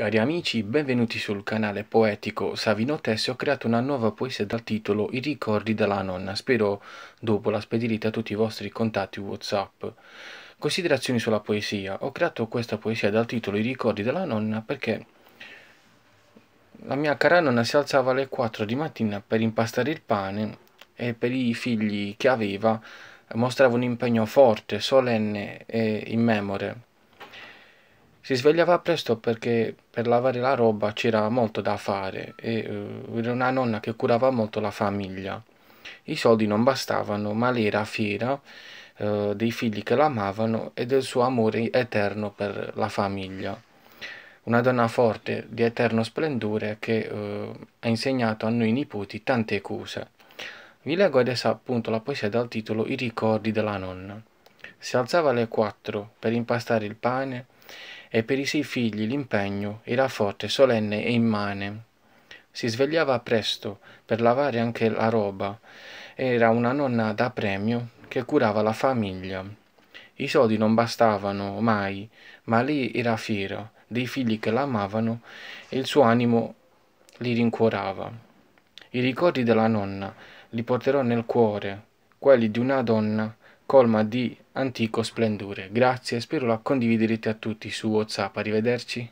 Cari amici, benvenuti sul canale poetico Savino Tessi. Ho creato una nuova poesia dal titolo I ricordi della nonna. Spero dopo la spedirete a tutti i vostri contatti WhatsApp. Considerazioni sulla poesia. Ho creato questa poesia dal titolo I ricordi della nonna perché la mia cara nonna si alzava alle 4 di mattina per impastare il pane e per i figli che aveva mostrava un impegno forte, solenne e immemore. Si svegliava presto perché per lavare la roba c'era molto da fare e uh, era una nonna che curava molto la famiglia. I soldi non bastavano, ma lei era fiera uh, dei figli che l'amavano e del suo amore eterno per la famiglia. Una donna forte, di eterno splendore, che uh, ha insegnato a noi nipoti tante cose. Vi leggo adesso appunto la poesia dal titolo I ricordi della nonna. Si alzava alle quattro per impastare il pane e per i sei figli l'impegno era forte, solenne e immane. Si svegliava presto per lavare anche la roba. Era una nonna da premio che curava la famiglia. I soldi non bastavano mai, ma lei era fiera dei figli che l'amavano e il suo animo li rincuorava. I ricordi della nonna li porterò nel cuore, quelli di una donna colma di antico splendore. Grazie e spero la condividerete a tutti su WhatsApp. Arrivederci.